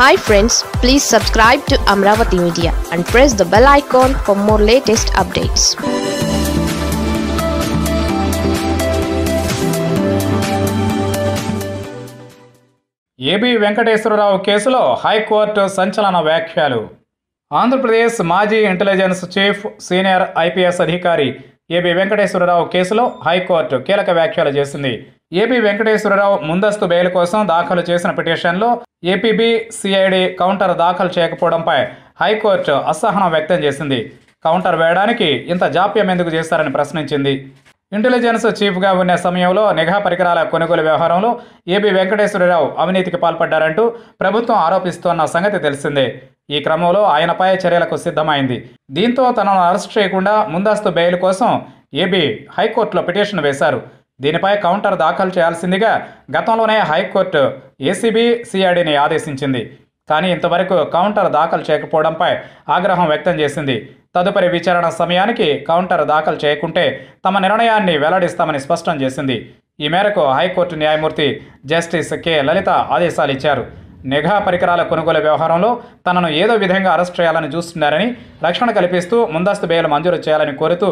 hi friends please subscribe to Amaravati media and press the bell icon for more latest updates A B Venkateswara Rao కేసులో high court సంచలన వ్యాఖ్యలు ఆంధ్రప్రదేశ్ మాజీ intelligence chief senior IPS అధికారి A B Venkateswara Rao కేసులో high court కీలక వ్యాఖ్యలు చేసింది ఏబి వెంకటేశ్వరరావు ముందస్తు బెయిల్ కోసం దాఖలు చేసిన పిటిషన్లో ఏపీబీ సిఐడి కౌంటర్ దాఖలు చేయకపోవడంపై హైకోర్టు అసహనం వ్యక్తం చేసింది కౌంటర్ వేయడానికి ఇంత జాప్యం ఎందుకు చేస్తారని ప్రశ్నించింది ఇంటెలిజెన్స్ చీఫ్గా ఉన్న సమయంలో నిఘా పరికరాల కొనుగోలు వ్యవహారంలో ఏబి వెంకటేశ్వరరావు అవినీతికి పాల్పడ్డారంటూ ప్రభుత్వం ఆరోపిస్తోన్న సంగతి తెలిసిందే ఈ క్రమంలో ఆయనపై చర్యలకు సిద్ధమైంది దీంతో తనను అరెస్ట్ చేయకుండా ముందస్తు బెయిల్ కోసం ఏబీ హైకోర్టులో పిటిషన్ వేశారు దీనిపై కౌంటర్ దాఖలు చేయాల్సిందిగా గతంలోనే హైకోర్టు ఏసీబీ సిఐడిని ఆదేశించింది కానీ ఇంతవరకు కౌంటర్ దాఖలు చేయకపోవడంపై ఆగ్రహం వ్యక్తం చేసింది తదుపరి విచారణ సమయానికి కౌంటర్ దాఖలు చేయకుంటే తమ నిర్ణయాన్ని వెల్లడిస్తామని స్పష్టం చేసింది ఈ మేరకు హైకోర్టు న్యాయమూర్తి జస్టిస్ కె లలిత ఆదేశాలు ఇచ్చారు నిఘా పరికరాల కొనుగోలు వ్యవహారంలో తనను ఏదో విధంగా అరెస్ట్ చేయాలని చూస్తున్నారని రక్షణ కల్పిస్తూ ముందస్తు బెయిల్ మంజూరు చేయాలని కోరుతూ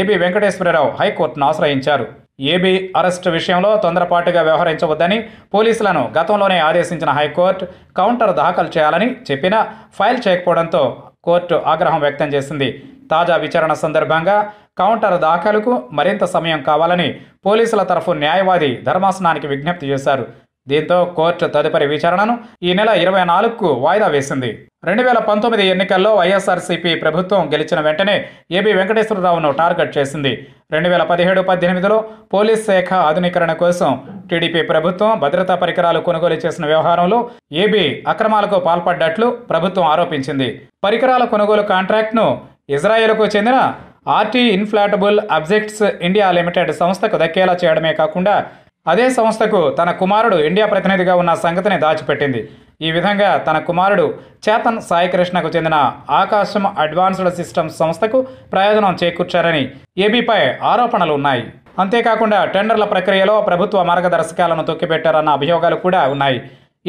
ఏబీ వెంకటేశ్వరరావు హైకోర్టును ఆశ్రయించారు ఏబీ అరెస్టు విషయంలో తొందరపాటుగా వ్యవహరించవద్దని పోలీసులను గతంలోనే ఆదేశించిన హైకోర్టు కౌంటర్ దాఖలు చేయాలని చెప్పినా ఫైల్ చేయకపోవడంతో కోర్టు ఆగ్రహం వ్యక్తం చేసింది తాజా విచారణ సందర్భంగా కౌంటర్ దాఖలుకు మరింత సమయం కావాలని పోలీసుల తరఫు న్యాయవాది ధర్మాసనానికి విజ్ఞప్తి చేశారు దీంతో కోర్టు తదుపరి విచారణను ఈ నెల ఇరవై నాలుగుకు వాయిదా వేసింది రెండు వేల పంతొమ్మిది ఎన్నికల్లో వైఎస్ఆర్సీపీ ప్రభుత్వం గెలిచిన వెంటనే ఏబి వెంకటేశ్వరరావును టార్గెట్ చేసింది రెండు వేల పదిహేడు పద్దెనిమిదిలో పోలీస్ శాఖ ఆధునీకరణ కోసం టీడీపీ ప్రభుత్వం భద్రతా పరికరాలు కొనుగోలు చేసిన వ్యవహారంలో ఏబి అక్రమాలకు పాల్పడ్డట్లు ప్రభుత్వం ఆరోపించింది పరికరాల కొనుగోలు కాంట్రాక్ట్ను ఇజ్రాయెల్కు చెందిన R T inflatable objects India limited సంస్థకు దక్కేలా చేయడమే కాకుండా అదే సంస్థకు తన కుమారుడు ఇండియా ప్రతినిధిగా ఉన్న సంగతిని దాచిపెట్టింది ఈ విధంగా తన కుమారుడు చేతన్ సాయికృష్ణకు చెందిన ఆకాశం అడ్వాన్స్డ్ సిస్టమ్స్ సంస్థకు ప్రయోజనం చేకూర్చారని ఏబీపై ఆరోపణలు ఉన్నాయి అంతేకాకుండా టెండర్ల ప్రక్రియలో ప్రభుత్వ మార్గదర్శకాలను తొక్కిపెట్టారన్న అభియోగాలు కూడా ఉన్నాయి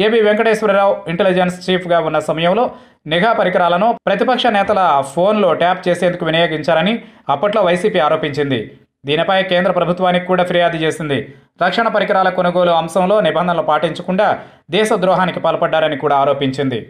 ఏబి వెంకటేశ్వరరావు ఇంటెలిజెన్స్ చీఫ్గా ఉన్న సమయంలో నిఘా పరికరాలను ప్రతిపక్ష నేతల ఫోన్లో ట్యాప్ చేసేందుకు వినియోగించారని అప్పట్లో వైసీపీ ఆరోపించింది దీనిపై కేంద్ర ప్రభుత్వానికి కూడా ఫిర్యాదు చేసింది రక్షణ పరికరాల కొనుగోలు అంశంలో నిబంధనలు పాటించకుండా దేశద్రోహానికి పాల్పడ్డారని కూడా ఆరోపించింది